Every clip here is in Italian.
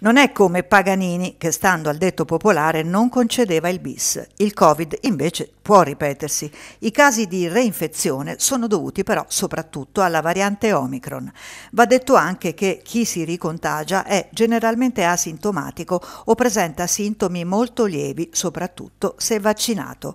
Non è come Paganini che, stando al detto popolare, non concedeva il bis. Il Covid invece può ripetersi. I casi di reinfezione sono dovuti però soprattutto alla variante Omicron. Va detto anche che chi si ricontagia è generalmente asintomatico o presenta sintomi molto lievi, soprattutto se vaccinato.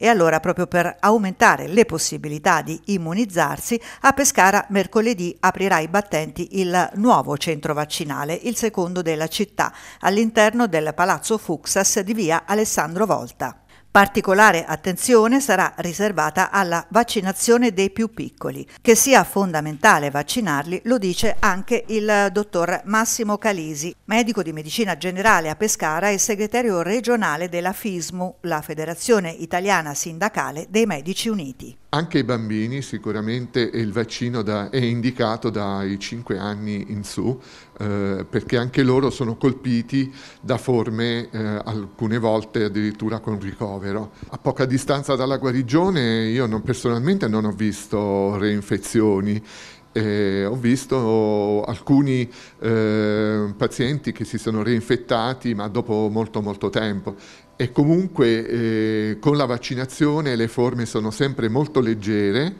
E allora proprio per aumentare le possibilità di immunizzarsi, a Pescara mercoledì aprirà i battenti il nuovo centro vaccinale, il secondo della città, all'interno del Palazzo Fuxas di via Alessandro Volta. Particolare attenzione sarà riservata alla vaccinazione dei più piccoli. Che sia fondamentale vaccinarli lo dice anche il dottor Massimo Calisi, medico di medicina generale a Pescara e segretario regionale della FISMU, la Federazione Italiana Sindacale dei Medici Uniti. Anche i bambini sicuramente il vaccino da, è indicato dai 5 anni in su eh, perché anche loro sono colpiti da forme eh, alcune volte addirittura con ricovero ricovero. A poca distanza dalla guarigione io non, personalmente non ho visto reinfezioni. Eh, ho visto alcuni eh, pazienti che si sono reinfettati ma dopo molto molto tempo e comunque eh, con la vaccinazione le forme sono sempre molto leggere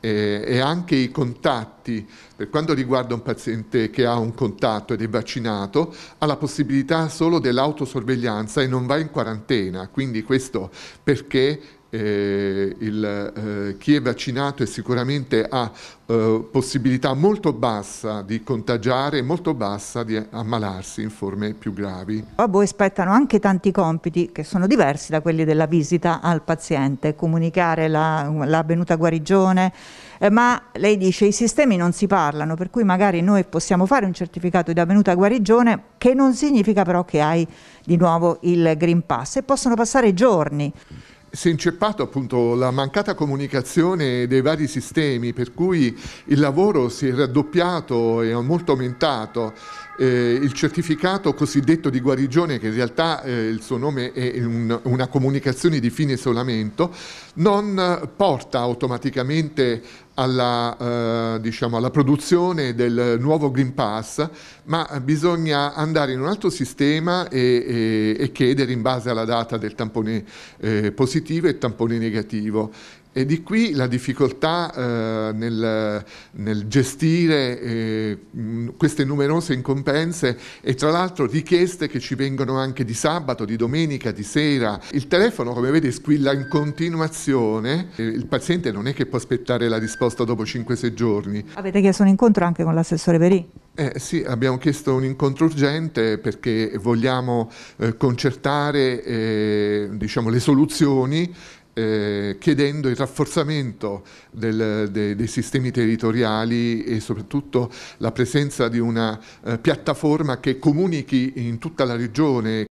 eh, e anche i contatti, per quanto riguarda un paziente che ha un contatto ed è vaccinato, ha la possibilità solo dell'autosorveglianza e non va in quarantena, quindi questo perché eh, il, eh, chi è vaccinato è sicuramente ha eh, possibilità molto bassa di contagiare e molto bassa di ammalarsi in forme più gravi. A voi spettano anche tanti compiti che sono diversi da quelli della visita al paziente, comunicare l'avvenuta la guarigione, eh, ma lei dice i sistemi non si parlano, per cui magari noi possiamo fare un certificato di avvenuta guarigione che non significa però che hai di nuovo il Green Pass e possono passare giorni si è inceppato appunto la mancata comunicazione dei vari sistemi, per cui il lavoro si è raddoppiato e molto aumentato. Eh, il certificato cosiddetto di guarigione, che in realtà eh, il suo nome è un, una comunicazione di fine isolamento, non porta automaticamente alla, eh, diciamo, alla, produzione del nuovo Green Pass, ma bisogna andare in un altro sistema e, e, e chiedere in base alla data del tampone eh, positivo e tampone negativo. E di qui la difficoltà eh, nel, nel, gestire eh, queste numerose incompense e tra l'altro richieste che ci vengono anche di sabato, di domenica, di sera. Il telefono, come vedi, squilla in continuazione. Eh, il paziente non è che può aspettare la risposta dopo 5-6 giorni. Avete chiesto un incontro anche con l'assessore Verì? Eh, sì, abbiamo chiesto un incontro urgente perché vogliamo eh, concertare eh, diciamo, le soluzioni eh, chiedendo il rafforzamento del, de, dei sistemi territoriali e soprattutto la presenza di una eh, piattaforma che comunichi in tutta la regione,